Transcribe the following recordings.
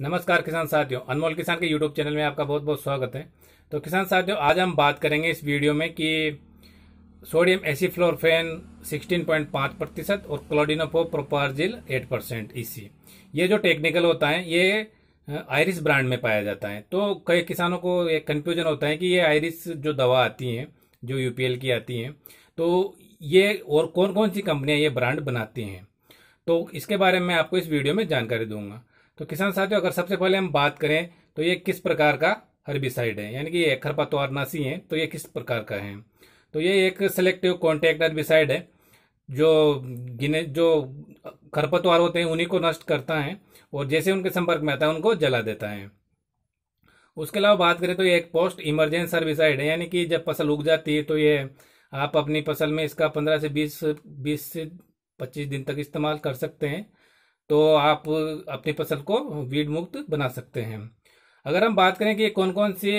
नमस्कार किसान साथियों अनमोल किसान के यूट्यूब चैनल में आपका बहुत बहुत स्वागत है तो किसान साथियों आज हम बात करेंगे इस वीडियो में कि सोडियम एसी पॉइंट 16.5 प्रतिशत और क्लोडिनोफो प्रोपारजिल 8 परसेंट इसी e ये जो टेक्निकल होता है ये आयरिस ब्रांड में पाया जाता है तो कई किसानों को एक कन्फ्यूजन होता है कि ये आयरिस जो दवा आती है जो यूपीएल की आती है तो ये और कौन कौन सी कंपनियाँ ये ब्रांड बनाती हैं तो इसके बारे में आपको इस वीडियो में जानकारी दूंगा तो किसान साथियों अगर सबसे पहले हम बात करें तो ये किस प्रकार का हर्बिसाइड है यानी कि ये खरपतवार नासी है तो ये किस प्रकार का है तो ये एक सेलेक्टिव कॉन्टेक्ट हर्बिसाइड है जो गिने जो खरपतवार होते हैं उन्हीं को नष्ट करता है और जैसे उनके संपर्क में आता है उनको जला देता है उसके अलावा बात करें तो ये एक पोस्ट इमरजेंस हर्बिसाइड है यानी कि जब फसल उग जाती है तो ये आप अपनी फसल में इसका पंद्रह से बीस बीस से पच्चीस दिन तक इस्तेमाल कर सकते हैं तो आप अपनी फसल को वीड मुक्त बना सकते हैं अगर हम बात करें कि कौन कौन से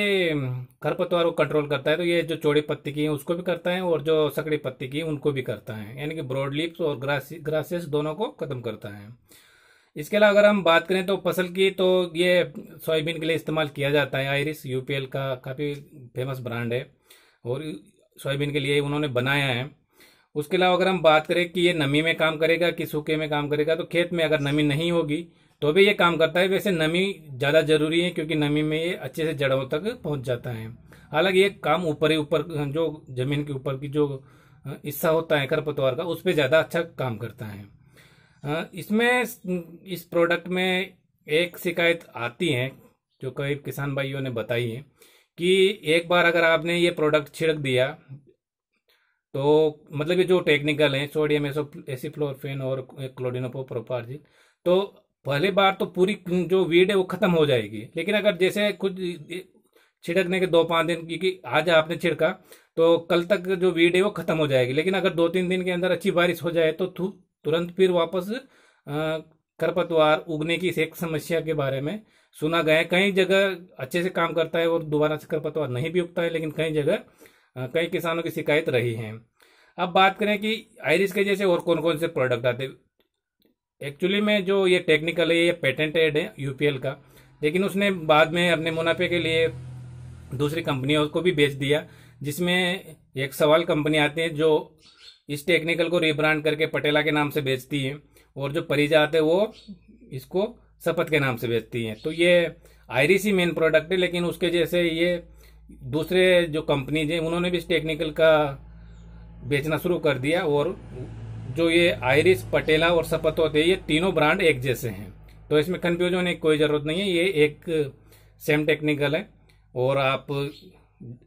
खरपतवार को कंट्रोल करता है तो ये जो चौड़ी पत्ती की है उसको भी करता है और जो सकड़ी पत्ती की उनको भी करता है यानी कि ब्रॉड लिप्स और ग्रास ग्रासेस दोनों को ख़त्म करता है इसके अलावा अगर हम बात करें तो फसल की तो ये सोयाबीन के लिए इस्तेमाल किया जाता है आयरिस यूपीएल का काफ़ी फेमस ब्रांड है और सोयाबीन के लिए उन्होंने बनाया है उसके अलावा अगर हम बात करें कि ये नमी में काम करेगा कि सूखे में काम करेगा तो खेत में अगर नमी नहीं होगी तो भी ये काम करता है वैसे नमी ज़्यादा ज़रूरी है क्योंकि नमी में ये अच्छे से जड़ों तक पहुंच जाता है हालांकि ये काम ऊपर ही ऊपर जो ज़मीन के ऊपर की जो हिस्सा होता है खरपतवार का उस पर ज़्यादा अच्छा काम करता है इसमें इस प्रोडक्ट में एक शिकायत आती है जो कई किसान भाइयों ने बताई है कि एक बार अगर आपने ये प्रोडक्ट छिड़क दिया तो मतलब ये जो टेक्निकल है सोडियम एसो फ्लोरफेन और क्लोडिनोपो प्रोपार्जिल तो पहले बार तो पूरी जो वीड है वो खत्म हो जाएगी लेकिन अगर जैसे कुछ छिड़कने के दो पाँच दिन क्योंकि आज आपने छिड़का तो कल तक जो वीड है वो खत्म हो जाएगी लेकिन अगर दो तीन दिन के अंदर अच्छी बारिश हो जाए तो तुरंत फिर वापस खरपतवार उगने की इस एक समस्या के बारे में सुना गया है कई जगह अच्छे से काम करता है और दोबारा से खरपतवार नहीं भी उगता है लेकिन कई जगह कई किसानों की शिकायत रही है अब बात करें कि आयरिस के जैसे और कौन कौन से प्रोडक्ट आते एक्चुअली में जो ये टेक्निकल है ये पेटेंटेड है यूपीएल का लेकिन उसने बाद में अपने मुनाफे के लिए दूसरी कंपनियों को भी बेच दिया जिसमें एक सवाल कंपनी आती है जो इस टेक्निकल को रिब्रांड करके पटेला के नाम से बेचती है और जो परिजा आते हैं वो इसको शपथ के नाम से बेचती हैं तो ये आयरिस ही मेन प्रोडक्ट है लेकिन उसके जैसे ये दूसरे जो कंपनीज हैं उन्होंने भी इस टेक्निकल का बेचना शुरू कर दिया और जो ये आयरिस पटेला और सपत होते ये तीनों ब्रांड एक जैसे हैं तो इसमें कन्फ्यूज होने की कोई ज़रूरत नहीं है ये एक सेम टेक्निकल है और आप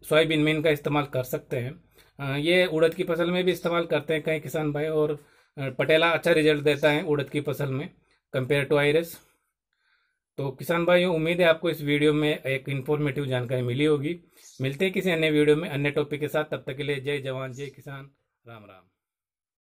सोयाबीन मीन इनका इस्तेमाल कर सकते हैं ये उड़द की फसल में भी इस्तेमाल करते हैं कई किसान भाई और पटेला अच्छा रिजल्ट देता है उड़द की फसल में कंपेयर टू आयरस तो किसान भाइयों उम्मीद है आपको इस वीडियो में एक इन्फॉर्मेटिव जानकारी मिली होगी मिलते हैं किसी अन्य वीडियो में अन्य टॉपिक के साथ तब तक के लिए जय जवान जय किसान राम राम